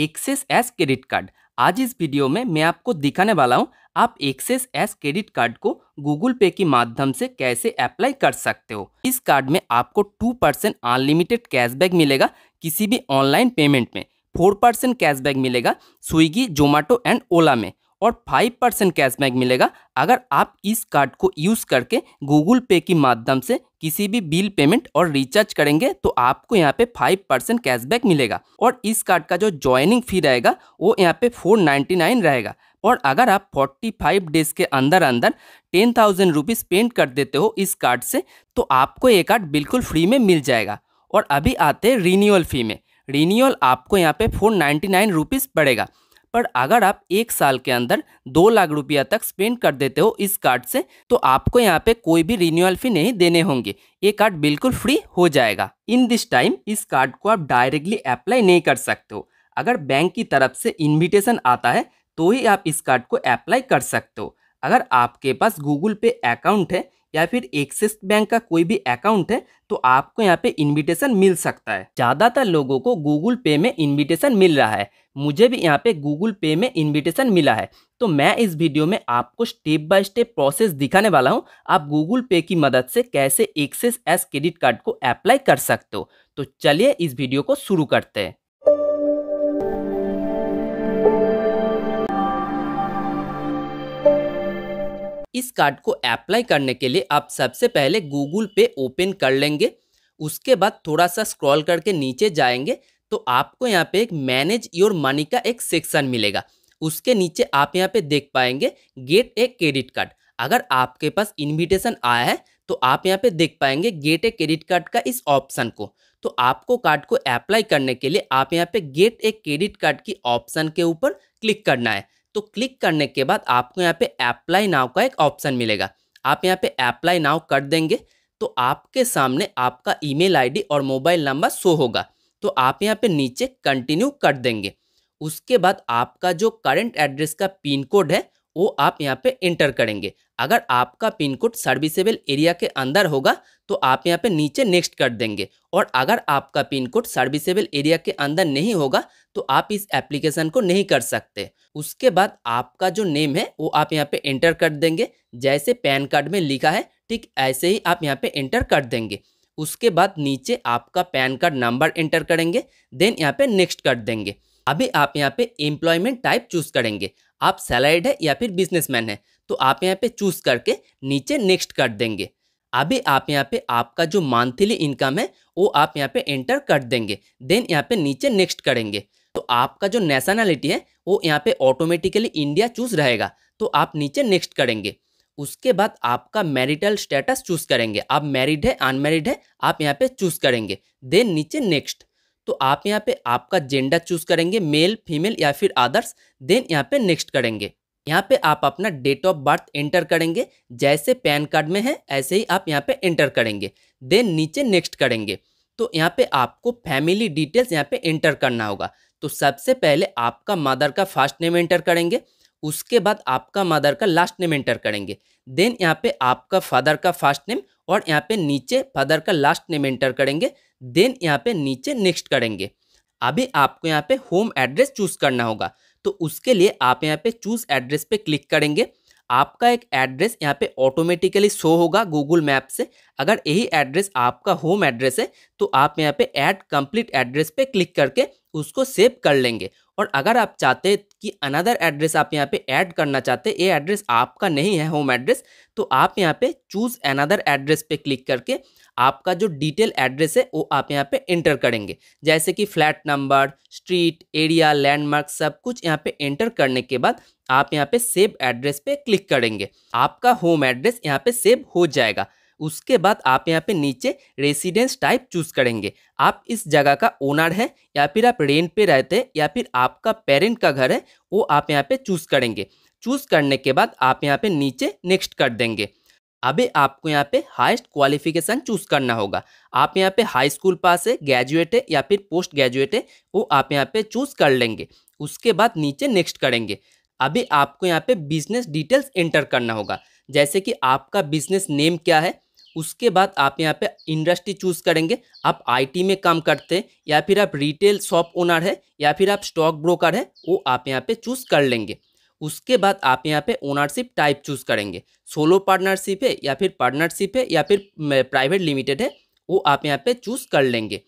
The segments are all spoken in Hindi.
एक्सेस एस क्रेडिट कार्ड आज इस वीडियो में मैं आपको दिखाने वाला हूँ आप एक्सेस एस क्रेडिट कार्ड को गूगल पे के माध्यम से कैसे अप्लाई कर सकते हो इस कार्ड में आपको टू परसेंट अनलिमिटेड कैशबैक मिलेगा किसी भी ऑनलाइन पेमेंट में फोर परसेंट कैशबैक मिलेगा स्विगी जोमेटो एंड ओला में और फाइव परसेंट कैशबैक मिलेगा अगर आप इस कार्ड को यूज़ करके गूगल पे के माध्यम से किसी भी बिल पेमेंट और रिचार्ज करेंगे तो आपको यहाँ पे फाइव परसेंट कैशबैक मिलेगा और इस कार्ड का जो ज्वाइनिंग फ़ी रहेगा वो यहाँ पे फोर नाइन्टी नाइन रहेगा और अगर आप 45 डेज के अंदर अंदर टेन थाउजेंड रुपीज़ पेंट कर देते हो इस कार्ड से तो आपको ये कार्ड बिल्कुल फ्री में मिल जाएगा और अभी आते हैं रीन्यूअल फ़ी में रीन्यूअल आपको यहाँ पे फोर नाइन्टी नाइन रुपीज़ पड़ेगा पर अगर आप एक साल के अंदर दो लाख रुपया तक स्पेंड कर देते हो इस कार्ड से तो आपको यहाँ पे कोई भी रिन्यूअल फी नहीं देने होंगे ये कार्ड बिल्कुल फ्री हो जाएगा इन दिस टाइम इस कार्ड को आप डायरेक्टली अप्लाई नहीं कर सकते हो अगर बैंक की तरफ से इन्विटेशन आता है तो ही आप इस कार्ड को अप्लाई कर सकते हो अगर आपके पास गूगल पे अकाउंट है या फिर एक्सिस बैंक का कोई भी अकाउंट है तो आपको यहाँ पे इनविटेशन मिल सकता है ज़्यादातर लोगों को गूगल पे में इनविटेशन मिल रहा है मुझे भी यहाँ पे गूगल पे में इनविटेशन मिला है तो मैं इस वीडियो में आपको स्टेप बाय स्टेप प्रोसेस दिखाने वाला हूँ आप गूगल पे की मदद से कैसे एक्सेस एस क्रेडिट कार्ड को अप्लाई कर सकते हो तो चलिए इस वीडियो को शुरू करते हैं इस कार्ड को अप्लाई करने के लिए आप सबसे पहले गूगल पे ओपन कर लेंगे उसके बाद थोड़ा सा स्क्रॉल करके नीचे जाएंगे तो आपको यहाँ पे एक मैनेज योर मनी का एक सेक्शन मिलेगा उसके नीचे आप यहाँ पे देख पाएंगे गेट ए क्रेडिट कार्ड अगर आपके पास इनविटेशन आया है तो आप यहाँ पे देख पाएंगे गेट ए क्रेडिट कार्ड का इस ऑप्शन को तो आपको कार्ड को अप्लाई करने के लिए आप यहाँ पे गेट ए क्रेडिट कार्ड की ऑप्शन के ऊपर क्लिक करना है तो क्लिक करने के बाद आपको यहाँ पे अप्लाई नाव का एक ऑप्शन मिलेगा आप यहाँ पे अप्लाई नाव कर देंगे तो आपके सामने आपका ईमेल आईडी और मोबाइल नंबर शो होगा तो आप यहाँ पे नीचे कंटिन्यू कर देंगे उसके बाद आपका जो करंट एड्रेस का पिन कोड है वो आप यहाँ पे इंटर करेंगे अगर आपका पिन कोड सर्विसेबल एरिया के अंदर होगा तो आप यहाँ पे नीचे नेक्स्ट कर देंगे और अगर आपका पिन कोड सर्विसेबल एरिया के अंदर नहीं होगा तो आप इस एप्लीकेशन को नहीं कर सकते उसके बाद आपका जो नेम है वो आप यहाँ पे इंटर कर देंगे जैसे पैन कार्ड में लिखा है ठीक ऐसे ही आप यहाँ पे इंटर कर देंगे उसके बाद नीचे आपका पैन कार्ड नंबर एंटर करेंगे देन यहाँ पे नेक्स्ट कर देंगे अभी आप यहाँ पे एम्प्लॉयमेंट टाइप चूज करेंगे आप सैलाइड है या फिर बिजनेसमैन है तो आप यहाँ पे चूज करके नीचे नेक्स्ट कर देंगे अभी आप यहाँ पे आपका जो मंथली इनकम है वो आप यहाँ पे एंटर कर देंगे देन यहाँ पे नीचे नेक्स्ट करेंगे तो आपका जो नेशनैलिटी है वो यहाँ पे ऑटोमेटिकली इंडिया चूज रहेगा तो आप नीचे नेक्स्ट करेंगे उसके बाद आपका मैरिटल स्टेटस चूज करेंगे आप मैरिड है अनमेरिड है आप यहाँ पे चूज करेंगे देन नीचे नेक्स्ट तो आप यहाँ पे आपका जेंडर चूज करेंगे मेल फीमेल या फिर अदर्स देन यहाँ पे नेक्स्ट करेंगे यहाँ पे आप अपना डेट ऑफ बर्थ एंटर करेंगे जैसे पैन कार्ड में है ऐसे ही आप यहाँ पे एंटर करेंगे देन नीचे नेक्स्ट करेंगे तो यहाँ पे आपको फैमिली डिटेल्स यहाँ पे एंटर करना होगा तो सबसे पहले आपका मदर का फर्स्ट नेम एंटर करेंगे उसके बाद आपका मदर का लास्ट नेम एंटर करेंगे देन यहाँ पे आपका फादर का फर्स्ट नेम और यहाँ पे नीचे फादर का लास्ट नेम एंटर करेंगे देन यहाँ पे नीचे नेक्स्ट करेंगे अभी आपको यहाँ पे होम एड्रेस चूज करना होगा तो उसके लिए आप यहाँ पे चूज एड्रेस पे क्लिक करेंगे आपका एक एड्रेस यहाँ पे ऑटोमेटिकली शो होगा गूगल मैप से अगर यही एड्रेस आपका होम एड्रेस है तो आप यहाँ पे ऐड कंप्लीट एड्रेस पे क्लिक करके उसको सेव कर लेंगे और अगर आप चाहते कि अनदर एड्रेस आप यहाँ पे ऐड करना चाहते ये एड्रेस आपका नहीं है होम एड्रेस तो आप यहाँ पे चूज़ अनदर एड्रेस पे क्लिक करके आपका जो डिटेल एड्रेस है वो आप यहाँ पे एंटर करेंगे जैसे कि flat number street area landmark सब कुछ यहाँ पे एंटर करने के बाद आप यहाँ पे सेव एड्रेस पे क्लिक करेंगे आपका होम एड्रेस यहाँ पे सेव हो जाएगा उसके बाद आप यहाँ पे नीचे रेसिडेंस टाइप चूज करेंगे आप इस जगह का ओनर है या फिर आप रेंट पे रहते हैं या फिर आपका पेरेंट का घर है वो आप यहाँ पे चूज करेंगे चूज करने के बाद आप यहाँ पे नीचे नेक्स्ट कर देंगे अभी आपको यहाँ पे हाइस्ट क्वालिफिकेशन चूज करना होगा आप यहाँ पे हाई स्कूल पास है ग्रेजुएट है या फिर पोस्ट ग्रेजुएट है वो आप यहाँ पे चूज कर लेंगे उसके बाद नीचे नेक्स्ट करेंगे अभी आपको यहाँ पे बिजनेस डिटेल्स एंटर करना होगा जैसे कि आपका बिजनेस नेम क्या है उसके बाद आप यहाँ पे इंडस्ट्री चूज करेंगे आप आईटी में काम करते हैं या फिर आप रिटेल शॉप ओनर है या फिर आप स्टॉक ब्रोकर है वो आप यहाँ पे चूज कर लेंगे उसके बाद आप यहाँ पे ओनरशिप टाइप चूज करेंगे सोलो पार्टनरशिप है या फिर पार्टनरशिप है या फिर प्राइवेट लिमिटेड है वो आप यहाँ पे चूज कर लेंगे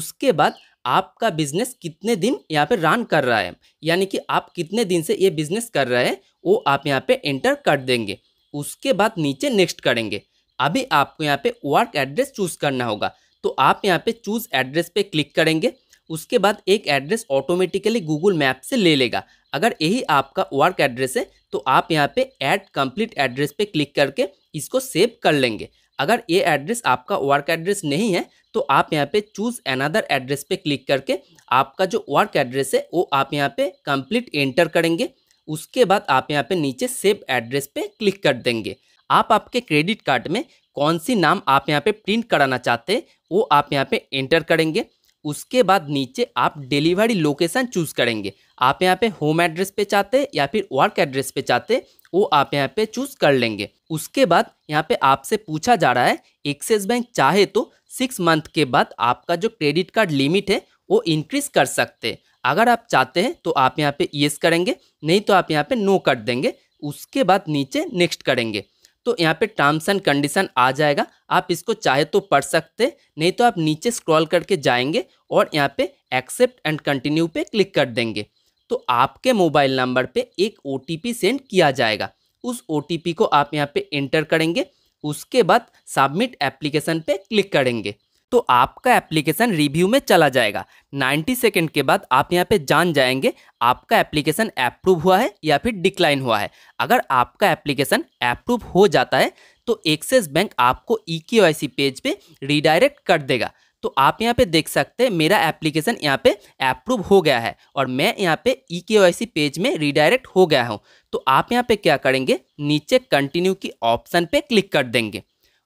उसके बाद आपका बिजनेस कितने दिन यहाँ पे रन कर रहा है यानी कि आप कितने दिन से ये बिजनेस कर रहे हैं वो आप यहाँ पे एंटर कर देंगे उसके बाद नीचे नेक्स्ट करेंगे अभी आपको यहाँ पे वर्क एड्रेस चूज़ करना होगा तो आप यहाँ पे चूज़ एड्रेस पे क्लिक करेंगे उसके बाद एक एड्रेस ऑटोमेटिकली गूगल मैप से ले लेगा अगर यही आपका वर्क एड्रेस है तो आप यहाँ पे ऐड कंप्लीट एड्रेस पे क्लिक करके इसको सेव कर लेंगे अगर ये एड्रेस आपका वर्क एड्रेस नहीं है तो आप यहाँ पे चूज़ अनदर एड्रेस पे क्लिक करके आपका जो वर्क एड्रेस है वो आप यहाँ पे कंप्लीट एंटर करेंगे उसके बाद आप यहाँ पे नीचे सेव एड्रेस पे क्लिक कर देंगे आप आपके क्रेडिट कार्ड में कौन सी नाम आप यहाँ पे प्रिंट कराना चाहते हैं वो आप यहाँ पे एंटर करेंगे उसके बाद नीचे आप डिलीवरी लोकेशन चूज़ करेंगे आप यहाँ पे होम एड्रेस पे चाहते या फिर वर्क एड्रेस पे चाहते वो आप यहाँ पे चूज़ कर लेंगे उसके बाद यहाँ पे आपसे पूछा जा रहा है एक्सिस बैंक चाहे तो सिक्स मंथ के बाद आपका जो क्रेडिट कार्ड लिमिट है वो इंक्रीज़ कर सकते हैं अगर आप चाहते हैं तो आप यहाँ पे येस करेंगे नहीं तो आप यहाँ पे नो कर देंगे उसके बाद नीचे नेक्स्ट करेंगे तो यहाँ पे टर्म्स एंड कंडीशन आ जाएगा आप इसको चाहे तो पढ़ सकते नहीं तो आप नीचे स्क्रॉल करके जाएंगे और यहाँ पे एक्सेप्ट एंड कंटिन्यू पे क्लिक कर देंगे तो आपके मोबाइल नंबर पे एक ओ सेंड किया जाएगा उस ओ को आप यहाँ पे एंटर करेंगे उसके बाद सबमिट एप्लीकेशन पे क्लिक करेंगे तो आपका एप्लीकेशन रिव्यू में चला जाएगा 90 सेकेंड के बाद आप यहाँ पे जान जाएंगे आपका एप्लीकेशन अप्रूव हुआ है या फिर डिक्लाइन हुआ है अगर आपका एप्लीकेशन अप्रूव हो जाता है तो एक्सेस बैंक आपको ई e पेज पे रिडायरेक्ट कर देगा तो आप यहाँ पे देख सकते हैं मेरा एप्लीकेशन यहाँ पे अप्रूव हो गया है और मैं यहाँ पे ई के पेज में रिडायरेक्ट हो गया हूँ तो आप यहाँ पे क्या करेंगे नीचे कंटिन्यू की ऑप्शन पे क्लिक कर देंगे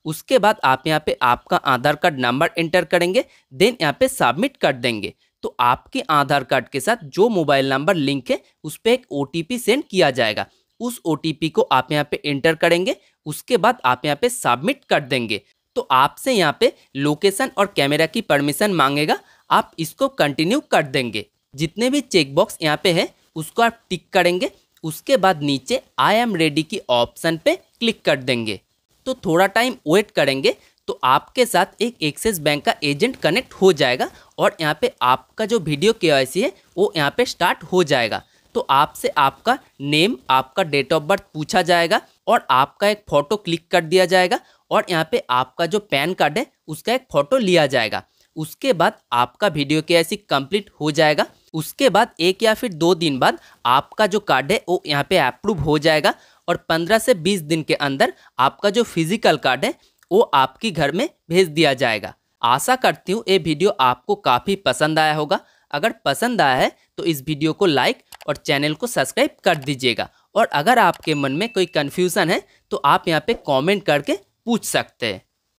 उसके बाद आप यहाँ पे आपका आधार कार्ड नंबर एंटर करेंगे देन यहाँ पे सबमिट कर देंगे तो आपके आधार कार्ड के साथ जो मोबाइल नंबर लिंक है उस पर एक ओ सेंड किया जाएगा उस ओ को आप यहाँ पे एंटर करेंगे उसके बाद आप यहाँ पे सबमिट कर देंगे तो आपसे यहाँ पे लोकेशन और कैमरा की परमिशन मांगेगा आप इसको कंटिन्यू कर देंगे जितने भी चेकबॉक्स यहाँ पे है उसको आप टिक करेंगे उसके बाद नीचे आई एम रेडी की ऑप्शन पे क्लिक कर देंगे तो थोड़ा टाइम वेट करेंगे तो आपके साथ एक एक्सिस बैंक का एजेंट कनेक्ट हो जाएगा और यहाँ पे आपका जो वीडियो के है वो यहाँ पे स्टार्ट हो जाएगा तो आपसे आपका नेम आपका डेट ऑफ बर्थ पूछा जाएगा और आपका एक फ़ोटो क्लिक कर दिया जाएगा और यहाँ पे आपका जो पैन कार्ड है उसका एक फ़ोटो लिया जाएगा उसके बाद आपका वीडियो के आई कंप्लीट हो जाएगा उसके बाद एक या फिर दो दिन बाद आपका जो कार्ड है वो यहाँ पे अप्रूव हो जाएगा और 15 से 20 दिन के अंदर आपका जो फिजिकल कार्ड है वो आपकी घर में भेज दिया जाएगा आशा करती हूँ ये वीडियो आपको काफ़ी पसंद आया होगा अगर पसंद आया है तो इस वीडियो को लाइक और चैनल को सब्सक्राइब कर दीजिएगा और अगर आपके मन में कोई कन्फ्यूज़न है तो आप यहाँ पे कॉमेंट करके पूछ सकते हैं